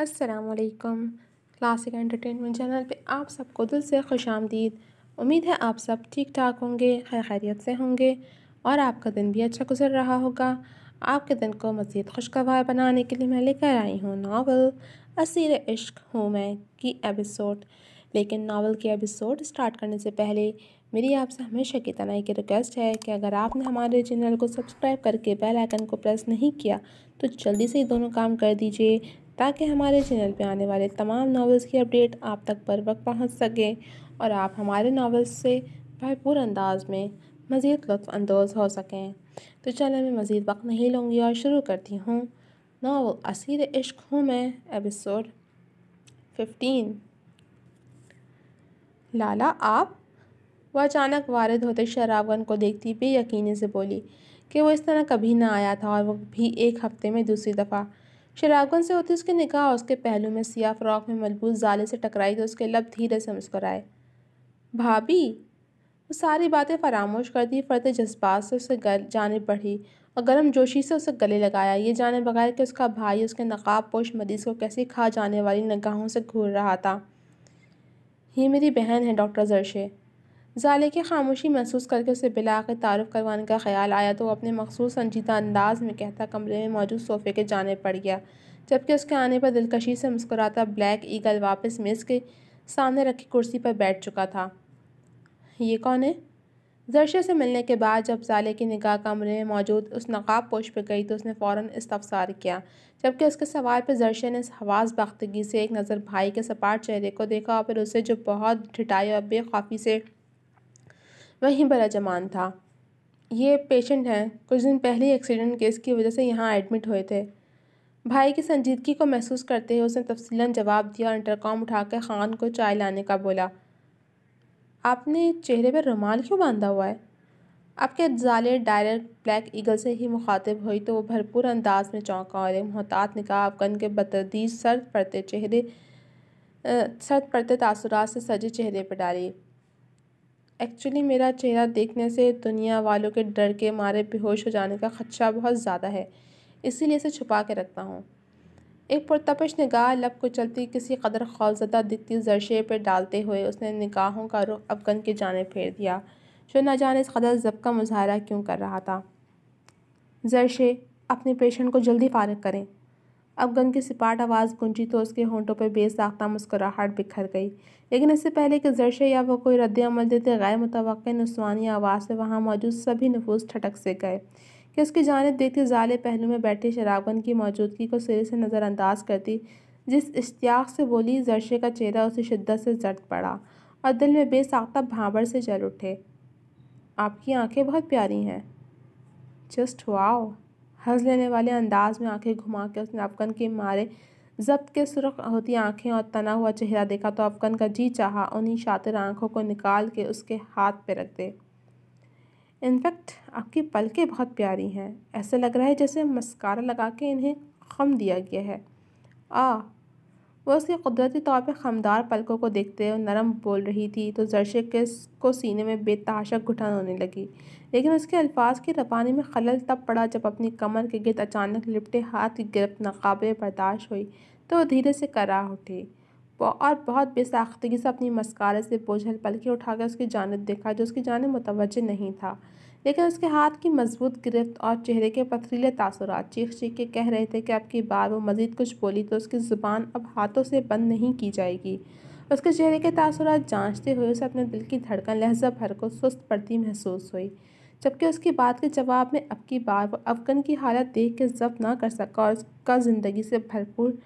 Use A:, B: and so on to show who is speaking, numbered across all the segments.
A: असलकम classic entertainment channel पे आप सबको दिल से खुश आमदीद उम्मीद है आप सब ठीक ठाक होंगे खैर खैरियत से होंगे और आपका दिन भी अच्छा गुजर रहा होगा आपके दिन को मज़ीद खुशगवार बनाने के लिए मैं लेकर आई हूँ नावल असीर इश्क हूँ मैं की एपिसोड लेकिन नावल की एपिसोड स्टार्ट करने से पहले मेरी आपसे हमेशा की तरह की रिक्वेस्ट है कि अगर आपने हमारे चैनल को सब्सक्राइब करके बेल आइकन को प्रेस नहीं किया तो जल्दी से ये दोनों काम कर दीजिए ताकि हमारे चैनल पे आने वाले तमाम नावल्स की अपडेट आप तक पर वक्त पहुँच सकें और आप हमारे नावल्स से भरपूर अंदाज में मज़ीद लुफानंदोज़ हो सकें तो चलो मैं मज़ीद वक्त नहीं लूँगी और शुरू करती हूँ नावल असीर इश्क हूँ मैं एपिसोड फिफ्टीन लाला आप वह अचानक वारद होते शराबगन को देखती बेयकीनी से बोली कि वो इस तरह कभी ना आया था और वो भी एक हफ्ते में दूसरी दफ़ा शरागन से होती उसकी निगाह उसके पहलू में सिया फ्रॉक में मलबूत जाले से टकराई तो उसके लब धीरे से मुस्कराए भाभी वो सारी बातें फरामोश कर दी फरते जज्बात से उसके गल जाने बढ़ी और गर्म जोशी से उसे गले लगाया ये जाने बगैर कि उसका भाई उसके नकाब पोश मरीज को कैसे खा जाने वाली नगाहों से घूर रहा था ये मेरी बहन है डॉक्टर जरशे जाले की खामोशी महसूस करके उसे बिला के तारफ़ करवाने का ख्याल आया तो वो अपने मखसूस संजीदा अंदाज में कहता कमरे में मौजूद सोफ़े के जाने पड़ गया जबकि उसके आने पर दिलकशी से मुस्कुराता ब्लैक ईगल वापस मेज़ के सामने रखी कुर्सी पर बैठ चुका था ये कौन है जरशे से मिलने के बाद जब जाले की निगाह कमरे में मौजूद उस नकाब पोश पर गई तो उसने फ़ौर इस्तफसार किया जबकि उसके सवाल पर जरशे ने हवास बख्तगी से एक नज़र भाई के सपाट चेहरे को देखा और फिर उसे जो बहुत ढिटाई और बेखौफी से वहीं बरा जमान था ये पेशेंट हैं कुछ दिन पहले एक्सीडेंट केस की वजह से यहाँ एडमिट हुए थे भाई की संजीदगी को महसूस करते हुए उसने तफसीला जवाब दिया और इंटरकॉम उठाकर ख़ान को चाय लाने का बोला आपने चेहरे पर रुमाल क्यों बांधा हुआ है आपके जाले डायरेक्ट ब्लैक ईगल से ही मुखातिब हुई तो वो भरपूर अंदाज में चौंका और मोहतात ने कहा गन के बतदीज सर्द पड़ते चेहरे सर्द पड़ते तासुरात से सजे चेहरे पर डाली एक्चुअली मेरा चेहरा देखने से दुनिया वालों के डर के मारे बेहोश हो जाने का खदशा बहुत ज़्यादा है इसीलिए इसे छुपा के रखता हूँ एक पुरतपश निगाह लब को चलती किसी कदर खौफजदा दिखती जरशे पर डालते हुए उसने निगाहों का रुख अफगन की जाने फेर दिया जो न जाने इस कदर जब का मुजाहरा क्यों कर रहा था जरशे अपने पेशेंट को जल्दी फारग करें अब गन की सिपाट आवाज़ गूंजी तो उसके होंठों पर बेसाख्ता मुस्कुराहट बिखर गई लेकिन इससे पहले कि जरशे या वो कोई अमल देते गैर मुतव नुस्वानी आवाज़ से वहाँ मौजूद सभी नफूस ठटक से गए कि उसकी जानब देखते जाले पहलू में बैठे शराबगन की मौजूदगी को सिरे से नज़रअंदाज करती जिस इश्तियाक से बोली जरशे का चेहरा उसे शिद्दत से जट पड़ा और दिल में बेसाख्ता भांबड़ से जल उठे आपकी आंखें बहुत प्यारी हैं जस्ट हुआ हंस लेने वाले अंदाज में आंखें के उसने अफगन के मारे जब्त के सुरख होती आंखें और तना हुआ चेहरा देखा तो अफगन का जी चाहा उन्हीं शातिर आंखों को निकाल के उसके हाथ पे रख दे इनफैक्ट आपकी पलकें बहुत प्यारी हैं ऐसा लग रहा है जैसे मस्कारा लगा के इन्हें खम दिया गया है आ वह उसके कुदरती तौर पर खमदार पलकों को देखते हुए नरम बोल रही थी तो जरशे के को सीने में बेताशक घुटन होने लगी लेकिन उसके अल्फाज की रबानी में खलल तब पड़ा जब अपनी कमर के गिरद अचानक लिपटे हाथ की गिरफ्त नाकबले बर्दाश्त हुई तो वह धीरे से कराह उठी और बहुत बेसाख्तगी से अपनी मस्कारे से बोझल पलके उठाकर उसकी जानब देखा जो उसकी जानब मुतवजह नहीं था लेकिन उसके हाथ की मजबूत गिरफ्त और चेहरे के पथरीले तासुरात चीख चीख के कह रहे थे कि अब की बार वो मज़ीद कुछ बोली तो उसकी ज़ुबान अब हाथों से बंद नहीं की जाएगी उसके चेहरे के तासुरात जाँचते हुए उसे अपने दिल की धड़कन लहजा भर को सुस्त पड़ती महसूस हुई जबकि उसकी बात के जवाब में अब की बार वो अफगन की हालत देख के जब्त ना कर सका और उसका ज़िंदगी से भरपूर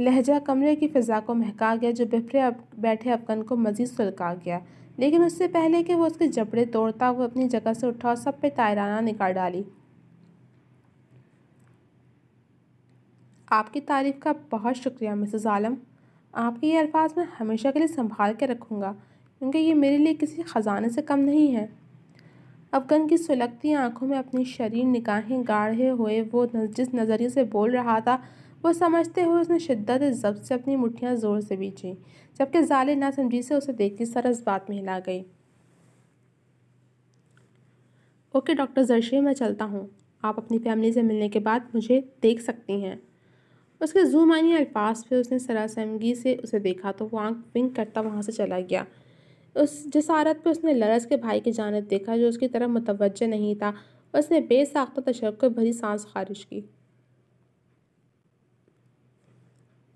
A: लहजा कमरे की फ़िज़ा को महका गया जो बिफरे बैठे अफगन को मज़ीद सुलका गया लेकिन उससे पहले कि वो उसके जबड़े तोड़ता वो अपनी जगह से उठा और सब पे तायराना निकाल डाली आपकी तारीफ़ का बहुत शुक्रिया मिसेस आलम आपके ये अल्फाज मैं हमेशा के लिए संभाल के रखूँगा क्योंकि ये मेरे लिए किसी ख़जाने से कम नहीं है अफगन की सुलगती आंखों में अपनी शरीर निकाहें गाढ़े हुए वो जिस नज़रिए से बोल रहा था वो समझते हुए उसने शिद्दत जब्त से अपनी मुठियाँ ज़ोर से बीची जबकि जाले समझी से उसे देखती सरस बात में हिला गई ओके डॉक्टर जरशी मैं चलता हूँ आप अपनी फैमिली से मिलने के बाद मुझे देख सकती हैं उसके जू मानी अल्फाज पे उसने सरासमगी से उसे देखा तो वो आंख पिंक करता वहाँ से चला गया उस जसारत पे उसने लरस के भाई की जानब देखा जो उसकी तरफ मुतवज़ नहीं था उसने बेसाख्ता तशक् भरी सांस खारिज की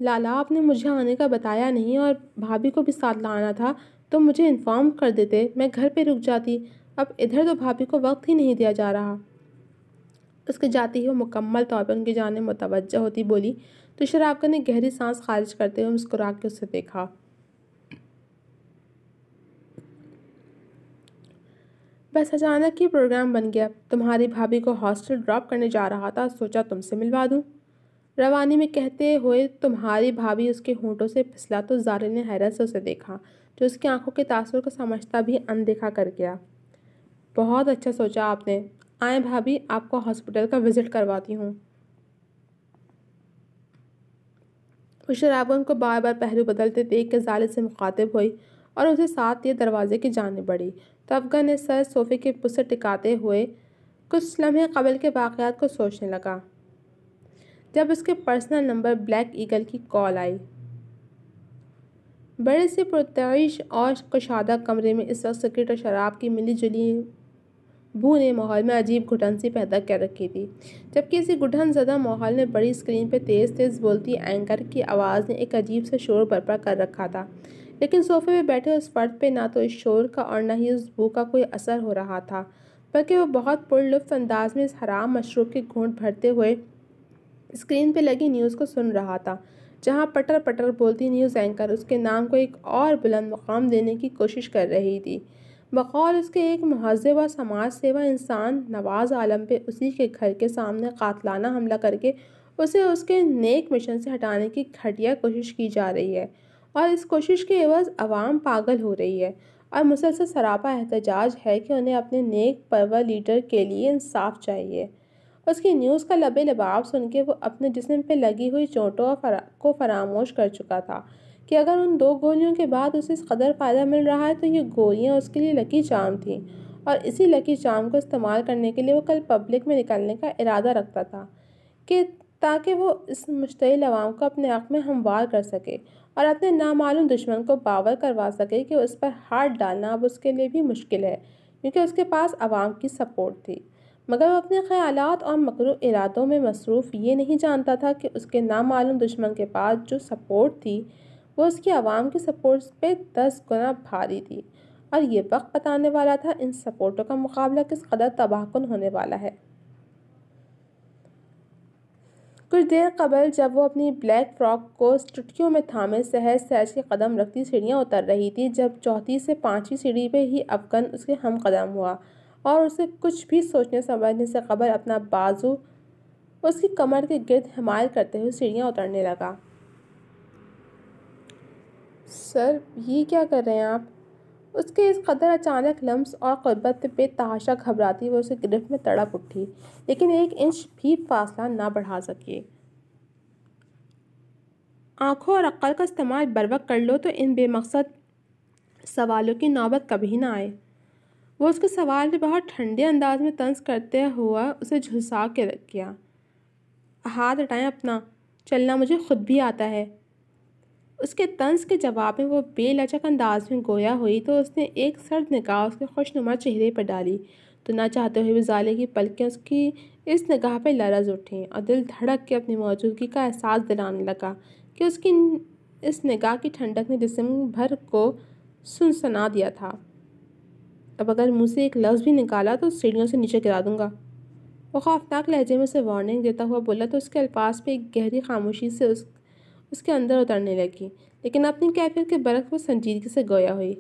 A: लाला आपने मुझे आने का बताया नहीं और भाभी को भी साथ लाना था तो मुझे इन्फॉर्म कर देते मैं घर पे रुक जाती अब इधर तो भाभी को वक्त ही नहीं दिया जा रहा उसके जाते ही वो मुकम्मल तौर पर उनकी जान मुतवजह होती बोली तो शराबकर ने गहरी सांस खारिज करते हुए मुस्कुरा के उसे देखा बस अचानक ही प्रोग्राम बन गया तुम्हारी भाभी को हॉस्टल ड्रॉप करने जा रहा था सोचा तुमसे मिलवा दूँ रवानी में कहते हुए तुम्हारी भाभी उसके होंठों से फिसला तो जारे ने हैरत से उसे देखा जो उसकी आंखों के तासुर को समझता भी अनदेखा कर गया बहुत अच्छा सोचा आपने आए भाभी आपको हॉस्पिटल का विज़िट करवाती हूँ वो शराबगन को बार बार पहलू बदलते देख के जाले से मुखातिब हुई और उसे साथ ये दरवाजे की जाने पड़ी तो ने सर सोफे के पुस्से टिकाते हुए कुछ लम्हे कबल के वाक़ात को सोचने लगा जब उसके पर्सनल नंबर ब्लैक ईगल की कॉल आई बड़े से प्रत्याश और कुशादा कमरे में इस वक्त सिगरेट और शराब की मिली जुली भू ने माहौल में अजीब घुटन सी पैदा कर रखी थी जबकि इसी घुटन ज़दा माहौल ने बड़ी स्क्रीन पर तेज़ तेज़ बोलती एंकर की आवाज़ ने एक अजीब सा शोर बर्पा कर रखा था लेकिन सोफे पर बैठे उस फर्द पे ना तो इस शोर का और ना ही उस भू का कोई असर हो रहा था बल्कि वह बहुत पुरलुफ्फ अंदाज में इस हराम मशरूब के घूट भरते हुए स्क्रीन पे लगी न्यूज़ को सुन रहा था जहां पटर पटर बोलती न्यूज़ एंकर उसके नाम को एक और बुलंद मकाम देने की कोशिश कर रही थी बकौल उसके एक महजब व समाज सेवा इंसान नवाज़ आलम पे उसी के घर के सामने कातलाना हमला करके उसे उसके नेक मिशन से हटाने की घटिया कोशिश की जा रही है और इस कोशिश के एवज आवाम पागल हो रही है और मुसलसल सरापा एहतजाज है कि उन्हें अपने नेक परवर लीडर के लिए इंसाफ चाहिए उसकी न्यूज़ का लबे लबाव सुन के वो अपने जिसम पे लगी हुई चोटों फरा, को फरामोश कर चुका था कि अगर उन दो गोलियों के बाद उसे इस कदर फ़ायदा मिल रहा है तो ये गोलियाँ उसके लिए लकी चाम थी और इसी लकी चाम को इस्तेमाल करने के लिए वो कल पब्लिक में निकलने का इरादा रखता था कि ताकि वो इस मुश्तिल आवाम को अपने हक में हमवार कर सके और अपने नामालूम दुश्मन को बावर करवा सके कि उस पर हाथ डालना अब उसके लिए भी मुश्किल है क्योंकि उसके पास आवाम की सपोर्ट थी मगर वह अपने ख्याल और मकरू इरादों में मसरूफ़ ये नहीं जानता था कि उसके नामालूम दुश्मन के पास जो सपोर्ट थी वो उसकी आवाम की सपोर्ट पे दस गुना भारी थी और ये वक्त बताने वाला था इन सपोर्टों का मुकाबला किस कदर तबाहकुन होने वाला है कुछ देर कबल जब वो अपनी ब्लैक फ्रॉक को चुटकियों में थामे सहज सहज के कदम रखती सीढ़ियाँ उतर रही थी जब चौथी से पाँचवीं सीढ़ी पे ही अफगन उसके हम कदम हुआ और उसे कुछ भी सोचने समझने से कबल अपना बाजू उसकी कमर के गिर्द हमायल करते हुए सीढ़ियाँ उतरने लगा सर ये क्या कर रहे हैं आप उसके इस कदर अचानक लम्स और क़ुरबत बेतहाशा घबराती हुई उसे गिरफ्त में तड़प उठी लेकिन एक इंच भी फासला ना बढ़ा सके आँखों और अक्ल का इस्तेमाल बर्वक कर लो तो इन बेमकसद सवालों की नौबत कभी ना आए वो उसके सवाल पे बहुत ठंडे अंदाज में तंज करते हुआ उसे झुसा के रख गया हाथ हटाएं अपना चलना मुझे खुद भी आता है उसके तंज के जवाब में वो बेलचक अंदाज में गोया हुई तो उसने एक सर्द निगाह उसके खुशनुमा चेहरे पर डाली तो ना चाहते हुए जाले की पलकें उसकी इस निगाह पर लरज उठी और दिल धड़क के अपनी मौजूदगी का एहसास दिलाने लगा कि उसकी इस निगाह की ठंडक ने जिसम भर को सुनसना दिया था अब अगर मुँह से एक लफ्ज़ भी निकाला तो सीढ़ियों से नीचे गिरा दूंगा वो खौफनाक लहजे में उसे वार्निंग देता हुआ बोला तो उसके अल्फाज पे एक गहरी खामोशी से उस उसके अंदर उतरने लगी लेकिन अपनी कैफियत के बरक़ वो संजीदगी से गोया हुई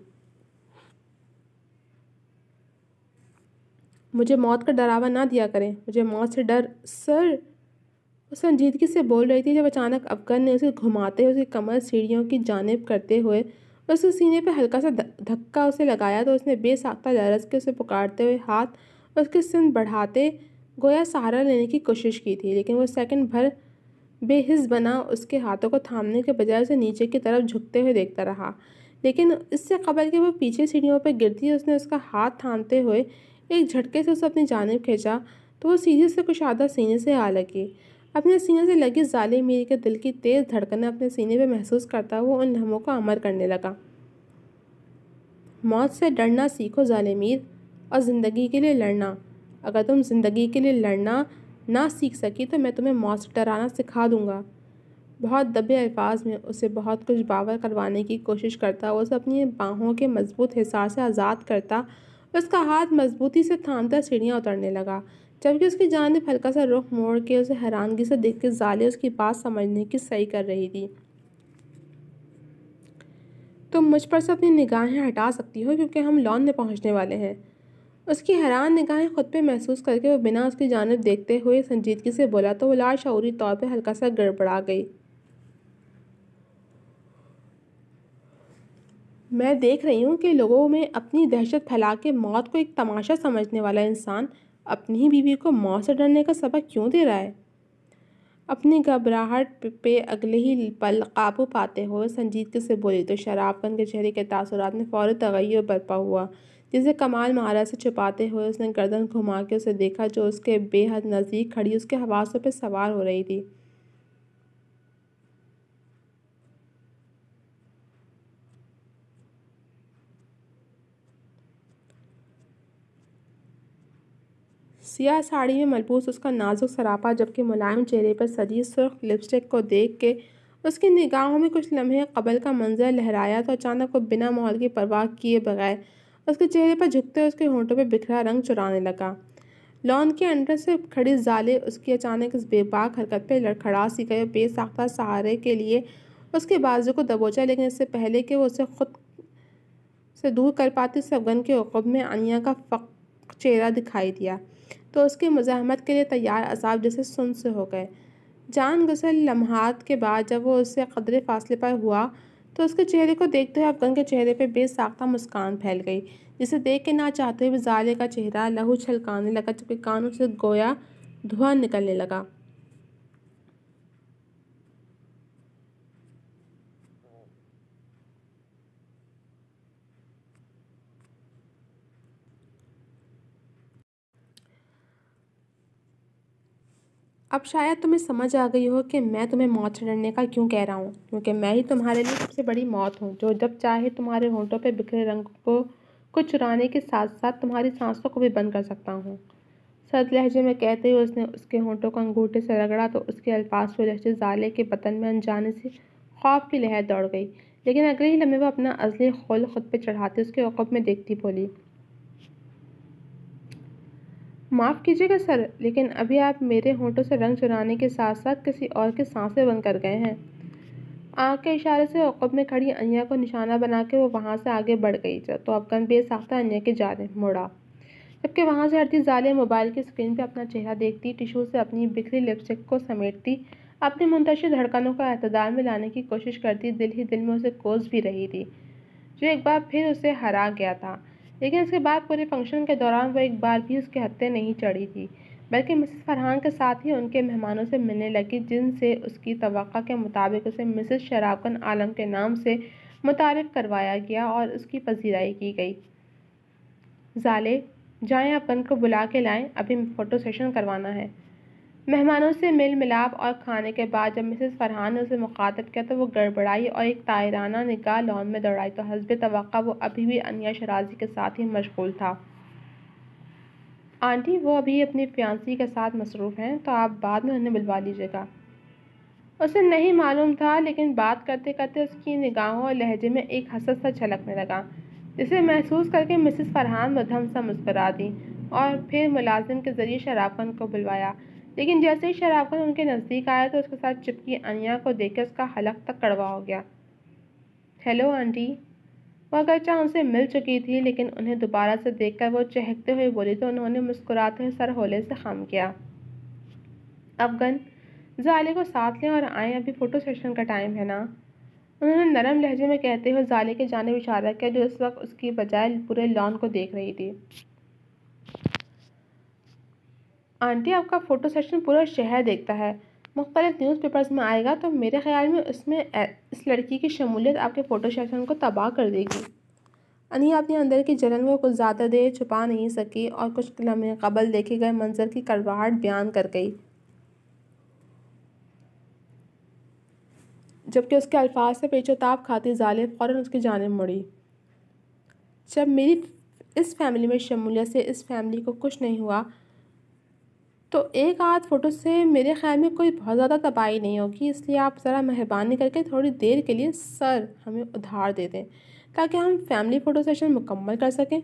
A: मुझे मौत का डरावा ना दिया करें मुझे मौत से डर सर वो संजीदगी से बोल रही थी जब अचानक अफगन ने उसे घुमाते हुए उसकी कमर सीढ़ियों की जानब करते हुए उसके सीने पर हल्का सा धक्का उसे लगाया तो उसने बेसाख्ता लरस के उसे पुकारते हुए हाथ उसके सिंध बढ़ाते गोया सहारा लेने की कोशिश की थी लेकिन वो सेकंड भर बेहिस बना उसके हाथों को थामने के बजाय उसे नीचे की तरफ झुकते हुए देखता रहा लेकिन इससे कबल कि वो पीछे सीढ़ियों पर गिरती उसने उसका हाथ थामते हुए एक झटके से उसे अपनी जानब खींचा तो वो सीधे से कुछ आधा सीने से आ लगी अपने सीने से लगी जाली मीर के दिल की तेज़ धड़कने अपने सीने पर महसूस करता हुआ उन लम्हों को अमर करने लगा मौत से डरना सीखो जाले मीर और ज़िंदगी के लिए लड़ना अगर तुम ज़िंदगी के लिए लड़ना ना सीख सकी तो मैं तुम्हें मौत से डराना सिखा दूँगा बहुत दबे अल्फाज में उसे बहुत कुछ बावर करवाने की कोशिश करता उसे अपनी बाहों के मजबूत हिसार से आज़ाद करता उसका हाथ मजबूती से थामता सीढ़ियाँ उतरने लगा जबकि उसकी जानब हल्का सा रुख मोड़ के उसे हैरानगी से देख के जाले उसकी बात समझने की सही कर रही थी तुम तो मुझ पर से अपनी निगाहें हटा सकती हो क्योंकि हम लॉन में पहुंचने वाले हैं उसकी हैरान निगाहें खुद पे महसूस करके वो बिना उसकी जानब देखते हुए संजीदगी से बोला तो वो लाशौरी तौर पे हल्का सा गड़बड़ा गई मैं देख रही हूँ कि लोगों में अपनी दहशत फैला के मौत को एक तमाशा समझने वाला इंसान अपनी बीवी को मौत से डरने का सबक क्यों दे रहा है अपनी घबराहट पे अगले ही पल काबू पाते हुए संजीदगी से बोली तो शराबगन के चेहरे के तासरत में फ़ौर तगैर बरपा हुआ जिसे कमाल महाराज से छुपाते हुए उसने गर्दन घुमा के उसे देखा जो उसके बेहद नज़दीक खड़ी उसके हवासों पर सवार हो रही थी सियाह साड़ी में मलबूस उसका नाजुक सरापा जबकि मुलायम चेहरे पर सजी सुर्ख लिपस्टिक को देख के उसकी निगाहों में कुछ लम्हे कबल का मंजर लहराया तो अचानक को बिना माहौल की परवाह किए बगैर उसके चेहरे पर झुकते उसके होंठों पर बिखरा रंग चुराने लगा लॉन के अंडर से खड़ी जाले उसकी अचानक इस बेबाक हरकत पर लड़खड़ा सी गए बेसाख्ता सहारे के लिए उसके बाजू को दबोचा लेकिन इससे पहले कि वो उसे खुद से दूर कर पाती सबगन के अकब में अनिया का फक चेहरा दिखाई दिया तो उसकी मुजामत के लिए तैयार असाब जैसे सुन से हो गए जान गुसल लम्हात के बाद जब वो उससे कदरे फासले पर हुआ तो उसके चेहरे को देखते हुए अफगन के चेहरे पर बेसाख्ता मुस्कान फैल गई जिसे देख के ना चाहते हुए जाले का चेहरा लहू छलकाने लगा जबकि कानों से गोया धुआं निकलने लगा अब शायद तुम्हें समझ आ गई हो कि मैं तुम्हें मौत चढ़ने का क्यों कह रहा हूँ क्योंकि मैं ही तुम्हारे लिए सबसे बड़ी मौत हूँ जो जब चाहे तुम्हारे होंठों पर बिखरे रंग को को चुराने के साथ साथ तुम्हारी सांसों को भी बंद कर सकता हूँ सर्द लहजे में कहते हुए उसने उसके होंठों को अंगूठे से रगड़ा तो उसके अल्फाज को लहजे जाले के बतन में अनजाने से खौफ की लहर दौड़ गई लेकिन अगले ही लम्हे वह अपना अजली खोल खुद पर चढ़ाते उसके औकब में देखती बोली माफ़ कीजिएगा सर लेकिन अभी आप मेरे होंठों से रंग चुराने के साथ साथ किसी और के सांसें बंद कर गए हैं आँख के इशारे से अकब में खड़ी अन्या को निशाना बना के वो वहाँ से आगे बढ़ गई तो अफगन बेसाख्ता अन्या के जाने मुड़ा जबकि वहाँ से हटती जाले मोबाइल की स्क्रीन पर अपना चेहरा देखती टिशू से अपनी बिखरी लिपस्टिक को समेटती अपनी मुंतशिर धड़कनों का अहतदार में लाने की कोशिश करती दिल ही दिल में उसे कोस भी रही थी जो एक बार फिर उसे हरा गया था लेकिन इसके बाद पूरे फंक्शन के दौरान वो एक बार भी उसके हत्ते नहीं चढ़ी थी बल्कि मिसेस फरहान के साथ ही उनके मेहमानों से मिलने लगी जिनसे उसकी तो के मुताबिक उसे मिसेस शराबकन आलम के नाम से मुतारफ़ करवाया गया और उसकी पजीराई की गई जाले जाएँ अपन को बुला के लाएँ अभी फ़ोटो सेशन करवाना है मेहमानों से मेल मिलाप और खाने के बाद जब मिसेस फरहान ने उसे मुखातब किया तो वो गड़बड़ाई और एक तायराना निगाह लॉन में दौड़ाई तो हसब तो वो अभी भी अनिया शराजी के साथ ही मशगूल था आंटी वो अभी अपनी फ्यांसी के साथ मसरूफ़ हैं तो आप बाद में उन्हें बुलवा लीजिएगा उसे नहीं मालूम था लेकिन बात करते करते उसकी निगाहों और लहजे में एक हसद सा झलकने लगा जिसे महसूस करके मिसेस फरहान मधम सा मुस्करा दी और फिर मुलाजिम के ज़रिए शराफन को बुलवाया लेकिन जैसे ही शराबगन उनके नज़दीक आया तो उसके साथ चिपकी अनिया को देखकर उसका हलक तक कड़वा हो गया हेलो आंटी वह अगरचा उनसे मिल चुकी थी लेकिन उन्हें दोबारा से देखकर वो चहकते हुए बोली तो उन्होंने मुस्कुराते हुए सर होले से खम किया अफगन जाले को साथ लें और आए अभी फ़ोटो सेशन का टाइम है ना उन्होंने नरम लहजे में कहते हुए जाले के जाने इशारा किया जो इस वक्त उसकी बजाय पूरे लॉन को देख रही थी आंटी आपका फ़ोटो सेशन पूरा शहर देखता है मुख्तलिफ न्यूज़पेपर्स में आएगा तो मेरे ख्याल में उसमें इस लड़की की शमूलियत आपके फ़ोटो सेशन को तबाह कर देगी अनिया अपने अंदर की जलन को कुछ ज़्यादा देर छुपा नहीं सकी और कुछ लम्हे कबल देखे गए मंजर की करवाहट बयान कर गई जबकि उसके अल्फाज से पेचोताब खाती जालिब फ़ौर उसकी जानब मुड़ी जब मेरी इस फैमिली में शमूलियत से इस फैमिली को कुछ नहीं हुआ तो एक आध फ़ोटो से मेरे ख़्याल में कोई बहुत ज़्यादा तबाही नहीं होगी इसलिए आप ज़रा मेहरबानी करके थोड़ी देर के लिए सर हमें उधार दे दें ताकि हम फैमिली फ़ोटो सेशन मुकम्मल कर सकें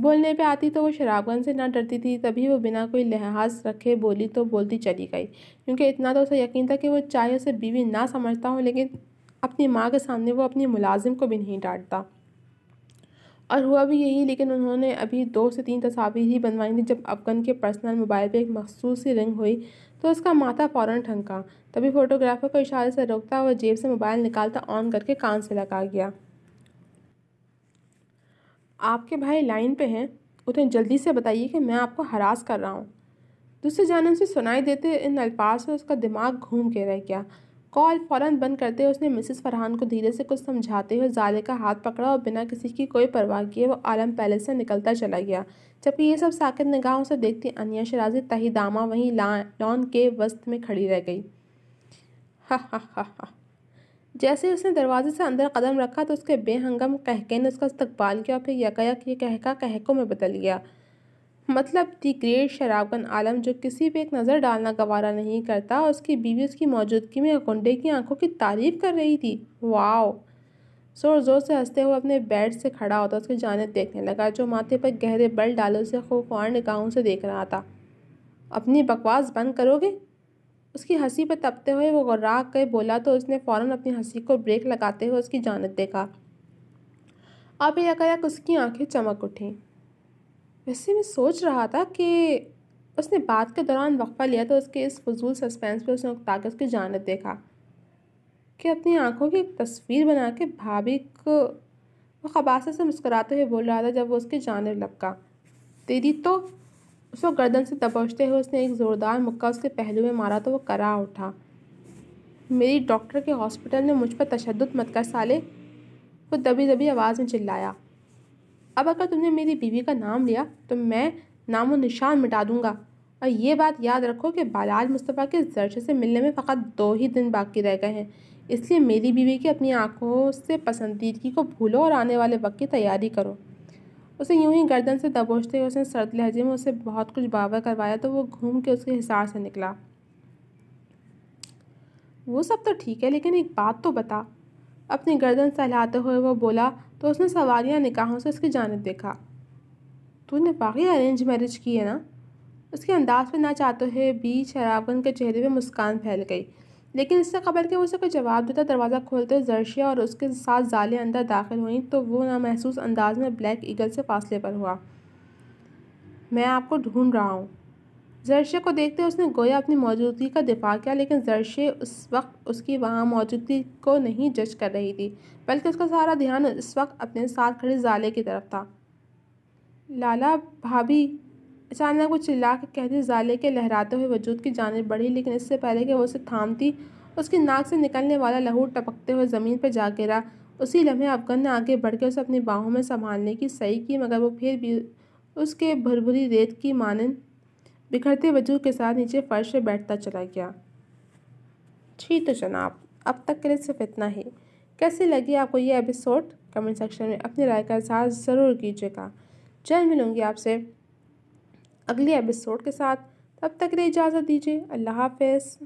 A: बोलने पे आती तो वो शराबगन से ना डरती थी तभी वो बिना कोई लिहाज रखे बोली तो बोलती चली गई क्योंकि इतना तो उसे यकीन था कि वो चाहे उसे बीवी ना समझता हो लेकिन अपनी माँ के सामने वो अपनी मुलाजिम को भी नहीं डांटता और हुआ भी यही लेकिन उन्होंने अभी दो से तीन तस्वीर ही बनवाई थी जब अफगन के पर्सनल मोबाइल पे एक मखसूस सी रिंग हुई तो उसका माथा फ़ौरन ठंका तभी फोटोग्राफर को इशारे से रोकता हुआ जेब से मोबाइल निकालता ऑन करके कान से लगा गया आपके भाई लाइन पे हैं उतने जल्दी से बताइए कि मैं आपको हरास कर रहा हूँ दूसरी जानब से सुनाई देते इन अल्फाज से उसका दिमाग घूम के रह गया कॉल फौरन बंद करते हुए उसने मिसेस फरहान को धीरे से कुछ समझाते हुए जाले का हाथ पकड़ा और बिना किसी की कोई परवाह किए वो आलम पैलेस से निकलता चला गया जबकि ये सब साकित निगाहों से देखती अनिया शराजी तही दामा वहीं लॉन के वस्त में खड़ी रह गई हा हा हा जैसे ही उसने दरवाजे से अंदर कदम रखा तो उसके बेहंगम कहके ने उसका इस्तकबाल किया और फिर यकायक ये कहका कहकों में बदल गया मतलब दी ग्रेट शराबगन आलम जो किसी पे एक नज़र डालना गवारा नहीं करता और उसकी बीवी उसकी मौजूदगी में अकुंडे की आंखों की तारीफ कर रही थी वाओ ज़ोर ज़ोर से हंसते हुए अपने बेड से खड़ा होता उसकी जानब देखने लगा जो माथे पर गहरे बल डाले उसे खोखवार निगाहों से देख रहा था अपनी बकवास बंद करोगे उसकी हंसी पर तपते हुए वो गुर्रा गए बोला तो उसने फ़ौरन अपनी हंसी को ब्रेक लगाते हुए उसकी जानत देखा अब यकायक उसकी आंखें चमक उठीं वैसे मैं सोच रहा था कि उसने बात के दौरान वक्फ़ा लिया तो उसके इस फजूल सस्पेंस पर उसने ताकि उसकी जानत देखा कि अपनी आंखों की एक तस्वीर बना के भाभी को वो से मुस्कराते हुए बोल रहा था जब वो उसकी जानब लपका तेरी तो उसको गर्दन से दबोचते हुए उसने एक ज़ोरदार मुक्का उसके पहलू में मारा तो वो करा उठा मेरी डॉक्टर के हॉस्पिटल ने मुझ पर तशद मत कर साले वो दबी दबी आवाज़ में चिल्लाया अब अगर तुमने मेरी बीवी का नाम लिया तो मैं नामो निशान मिटा दूंगा और ये बात याद रखो कि बालाज मुस्तफ़ा के जर्शे से मिलने में फ़कत दो ही दिन बाकी रह गए हैं इसलिए मेरी बीवी की अपनी आंखों से पसंदीदगी को भूलो और आने वाले वक्त की तैयारी करो उसे यूं ही गर्दन से दबोचते हुए उसने सर्द लहजे में उसे बहुत कुछ बावर करवाया तो वो घूम के उसके हिसार से निकला वो सब तो ठीक है लेकिन एक बात तो बता अपनी गर्दन सहलाते हुए वो बोला तो उसने सवारियाँ निकाहों से उसकी जानब देखा तूने वाकई अरेंज मैरिज की है ना उसके अंदाज पर ना चाहते हुए बी शराबगन के चेहरे पर मुस्कान फैल गई लेकिन इससे खबर कि उसे कोई जवाब देता दरवाज़ा खोलते हुए जर्शिया और उसके साथ जाले अंदर दाखिल हुई तो वो ना महसूस अंदाज में ब्लैक ईगल से फासले पर हुआ मैं आपको ढूंढ रहा हूँ जरशे को देखते हुए उसने गोया अपनी मौजूदगी का दिफा किया लेकिन जरशे उस वक्त उसकी वहाँ मौजूदगी को नहीं जज कर रही थी बल्कि उसका सारा ध्यान इस वक्त अपने साथ खड़े जाले की तरफ था लाला भाभी अचानक को चिल्ला के कहती जाले के लहराते हुए वजूद की जानब बढ़ी लेकिन इससे पहले कि वो उसे थामती उसकी नाक से निकलने वाला लहू टपकते हुए ज़मीन पर जा गिरा उसी लम्हे अफगन ने आगे बढ़ के उसे अपनी बाहों में संभालने की सही की मगर वो फिर भी उसके भरभुरी रेत की मानन बिखरते वजूद के साथ नीचे फर्श पर बैठता चला गया ठीक तो जनाब अब तक के लिए सिर्फ इतना ही कैसे लगी आपको ये एपिसोड कमेंट सेक्शन में अपनी राय का इजहार ज़रूर कीजिएगा जल्द मिलूँगी आपसे अगले एपिसोड के साथ तब तक के लिए इजाज़त दीजिए अल्लाह हाफिज़